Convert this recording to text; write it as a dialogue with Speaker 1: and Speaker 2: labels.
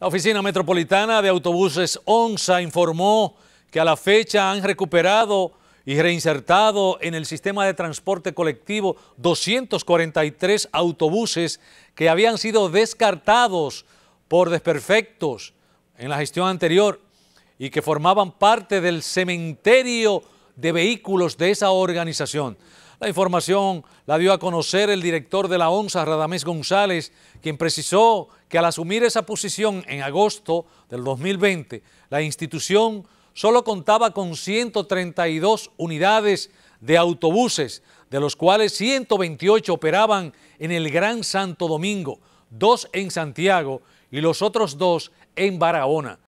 Speaker 1: La Oficina Metropolitana de Autobuses ONSA informó que a la fecha han recuperado y reinsertado en el sistema de transporte colectivo 243 autobuses que habían sido descartados por desperfectos en la gestión anterior y que formaban parte del cementerio de vehículos de esa organización. La información la dio a conocer el director de la ONSA, Radamés González, quien precisó que al asumir esa posición en agosto del 2020, la institución solo contaba con 132 unidades de autobuses, de los cuales 128 operaban en el Gran Santo Domingo, dos en Santiago y los otros dos en Barahona.